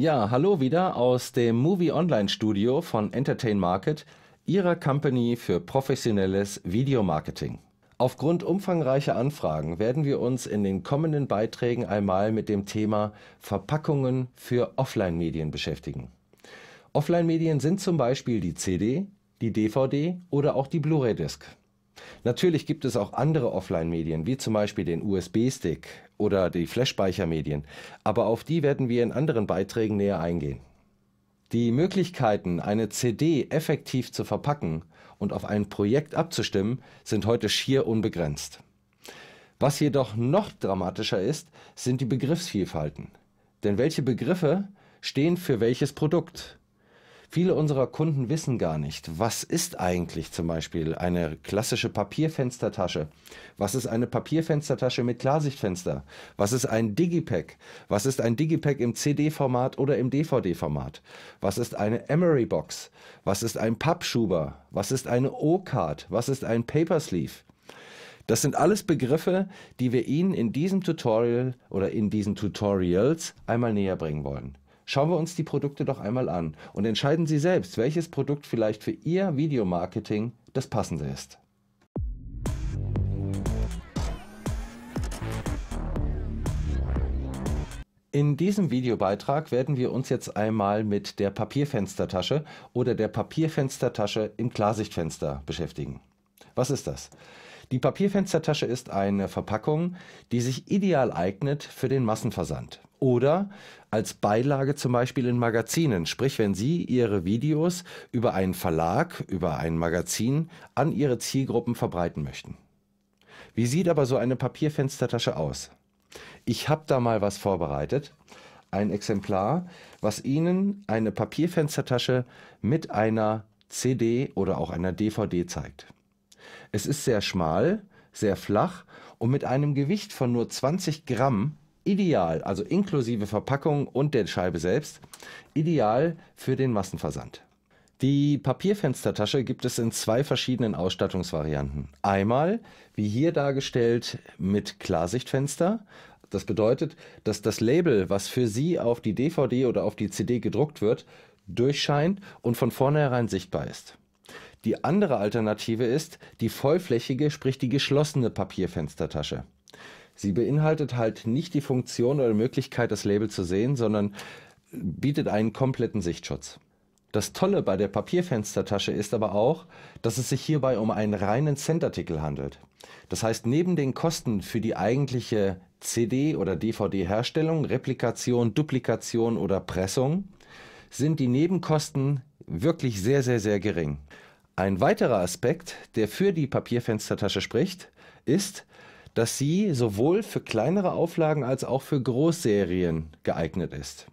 Ja, hallo wieder aus dem Movie Online Studio von Entertain Market, Ihrer Company für professionelles Videomarketing. Aufgrund umfangreicher Anfragen werden wir uns in den kommenden Beiträgen einmal mit dem Thema Verpackungen für Offline-Medien beschäftigen. Offline-Medien sind zum Beispiel die CD, die DVD oder auch die Blu-ray-Disc. Natürlich gibt es auch andere Offline-Medien, wie zum Beispiel den USB-Stick oder die Flash-Speichermedien, aber auf die werden wir in anderen Beiträgen näher eingehen. Die Möglichkeiten, eine CD effektiv zu verpacken und auf ein Projekt abzustimmen, sind heute schier unbegrenzt. Was jedoch noch dramatischer ist, sind die Begriffsvielfalten. Denn welche Begriffe stehen für welches Produkt? Viele unserer Kunden wissen gar nicht, was ist eigentlich zum Beispiel eine klassische Papierfenstertasche? Was ist eine Papierfenstertasche mit Klarsichtfenster? Was ist ein Digipack? Was ist ein Digipack im CD-Format oder im DVD-Format? Was ist eine Emery-Box? Was ist ein Pappschuber? Was ist eine O-Card? Was ist ein Papersleeve? Das sind alles Begriffe, die wir Ihnen in diesem Tutorial oder in diesen Tutorials einmal näher bringen wollen. Schauen wir uns die Produkte doch einmal an und entscheiden Sie selbst, welches Produkt vielleicht für Ihr Videomarketing das passende ist. In diesem Videobeitrag werden wir uns jetzt einmal mit der Papierfenstertasche oder der Papierfenstertasche im Klarsichtfenster beschäftigen. Was ist das? Die Papierfenstertasche ist eine Verpackung, die sich ideal eignet für den Massenversand oder als Beilage zum Beispiel in Magazinen. Sprich, wenn Sie Ihre Videos über einen Verlag, über ein Magazin an Ihre Zielgruppen verbreiten möchten. Wie sieht aber so eine Papierfenstertasche aus? Ich habe da mal was vorbereitet. Ein Exemplar, was Ihnen eine Papierfenstertasche mit einer CD oder auch einer DVD zeigt. Es ist sehr schmal, sehr flach und mit einem Gewicht von nur 20 Gramm ideal, also inklusive Verpackung und der Scheibe selbst, ideal für den Massenversand. Die Papierfenstertasche gibt es in zwei verschiedenen Ausstattungsvarianten. Einmal, wie hier dargestellt, mit Klarsichtfenster. Das bedeutet, dass das Label, was für Sie auf die DVD oder auf die CD gedruckt wird, durchscheint und von vornherein sichtbar ist. Die andere Alternative ist die vollflächige, sprich die geschlossene Papierfenstertasche. Sie beinhaltet halt nicht die Funktion oder Möglichkeit, das Label zu sehen, sondern äh, bietet einen kompletten Sichtschutz. Das Tolle bei der Papierfenstertasche ist aber auch, dass es sich hierbei um einen reinen Centartikel handelt. Das heißt, neben den Kosten für die eigentliche CD- oder DVD-Herstellung, Replikation, Duplikation oder Pressung, sind die Nebenkosten wirklich sehr, sehr, sehr gering. Ein weiterer Aspekt, der für die Papierfenstertasche spricht, ist, dass sie sowohl für kleinere Auflagen als auch für Großserien geeignet ist.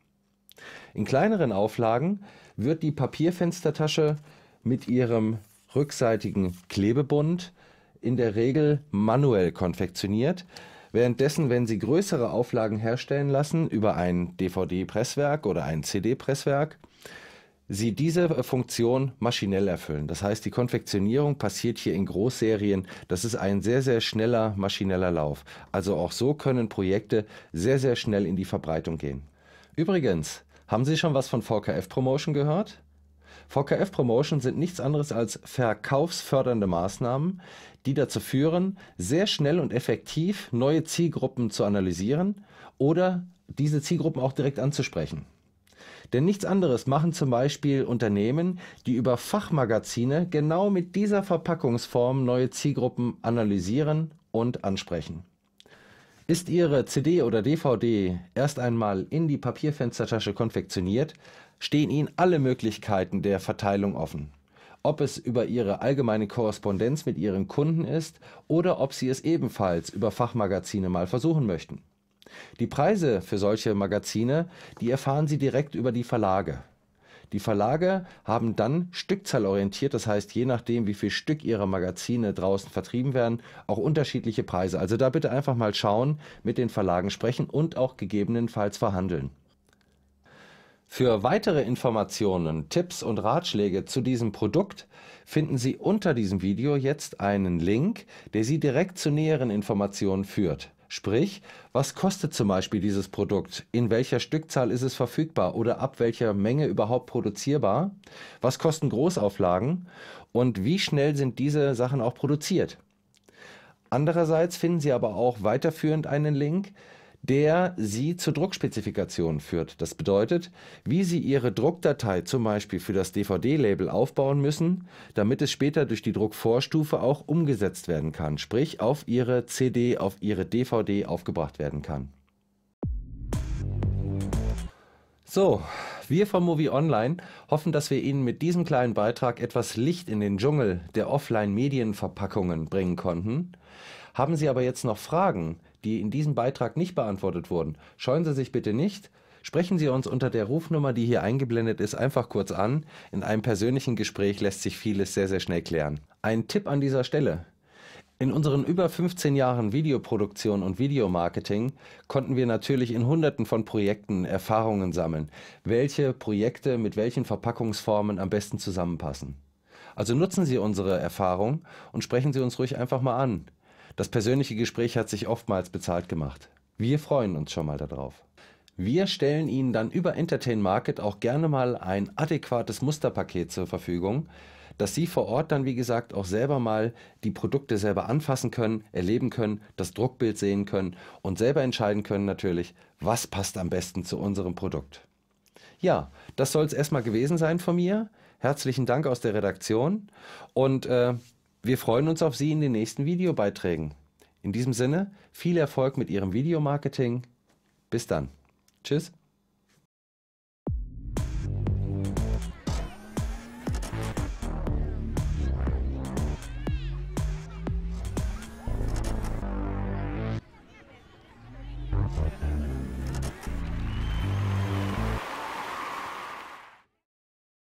In kleineren Auflagen wird die Papierfenstertasche mit ihrem rückseitigen Klebebund in der Regel manuell konfektioniert, währenddessen, wenn Sie größere Auflagen herstellen lassen über ein DVD-Presswerk oder ein CD-Presswerk, sie diese äh, Funktion maschinell erfüllen. Das heißt, die Konfektionierung passiert hier in Großserien. Das ist ein sehr, sehr schneller maschineller Lauf. Also auch so können Projekte sehr, sehr schnell in die Verbreitung gehen. Übrigens, haben Sie schon was von VKF Promotion gehört? VKF Promotion sind nichts anderes als verkaufsfördernde Maßnahmen, die dazu führen, sehr schnell und effektiv neue Zielgruppen zu analysieren oder diese Zielgruppen auch direkt anzusprechen. Denn nichts anderes machen zum Beispiel Unternehmen, die über Fachmagazine genau mit dieser Verpackungsform neue Zielgruppen analysieren und ansprechen. Ist Ihre CD oder DVD erst einmal in die Papierfenstertasche konfektioniert, stehen Ihnen alle Möglichkeiten der Verteilung offen. Ob es über Ihre allgemeine Korrespondenz mit Ihren Kunden ist oder ob Sie es ebenfalls über Fachmagazine mal versuchen möchten. Die Preise für solche Magazine, die erfahren Sie direkt über die Verlage. Die Verlage haben dann stückzahlorientiert, das heißt, je nachdem, wie viel Stück ihrer Magazine draußen vertrieben werden, auch unterschiedliche Preise. Also da bitte einfach mal schauen, mit den Verlagen sprechen und auch gegebenenfalls verhandeln. Für weitere Informationen, Tipps und Ratschläge zu diesem Produkt finden Sie unter diesem Video jetzt einen Link, der Sie direkt zu näheren Informationen führt. Sprich, was kostet zum Beispiel dieses Produkt? In welcher Stückzahl ist es verfügbar oder ab welcher Menge überhaupt produzierbar? Was kosten Großauflagen? Und wie schnell sind diese Sachen auch produziert? Andererseits finden Sie aber auch weiterführend einen Link, der sie zur Druckspezifikation führt. Das bedeutet, wie sie ihre Druckdatei zum Beispiel für das DVD-Label aufbauen müssen, damit es später durch die Druckvorstufe auch umgesetzt werden kann, sprich auf ihre CD, auf ihre DVD aufgebracht werden kann. So, wir von Movie Online hoffen, dass wir Ihnen mit diesem kleinen Beitrag etwas Licht in den Dschungel der Offline-Medienverpackungen bringen konnten. Haben Sie aber jetzt noch Fragen, die in diesem Beitrag nicht beantwortet wurden, scheuen Sie sich bitte nicht. Sprechen Sie uns unter der Rufnummer, die hier eingeblendet ist, einfach kurz an. In einem persönlichen Gespräch lässt sich vieles sehr, sehr schnell klären. Ein Tipp an dieser Stelle. In unseren über 15 Jahren Videoproduktion und Videomarketing konnten wir natürlich in Hunderten von Projekten Erfahrungen sammeln, welche Projekte mit welchen Verpackungsformen am besten zusammenpassen. Also nutzen Sie unsere Erfahrung und sprechen Sie uns ruhig einfach mal an. Das persönliche Gespräch hat sich oftmals bezahlt gemacht. Wir freuen uns schon mal darauf. Wir stellen Ihnen dann über Entertain Market auch gerne mal ein adäquates Musterpaket zur Verfügung, dass Sie vor Ort dann, wie gesagt, auch selber mal die Produkte selber anfassen können, erleben können, das Druckbild sehen können und selber entscheiden können natürlich, was passt am besten zu unserem Produkt. Ja, das soll es erstmal gewesen sein von mir. Herzlichen Dank aus der Redaktion und äh, wir freuen uns auf Sie in den nächsten Videobeiträgen. In diesem Sinne, viel Erfolg mit Ihrem Videomarketing. Bis dann. Tschüss.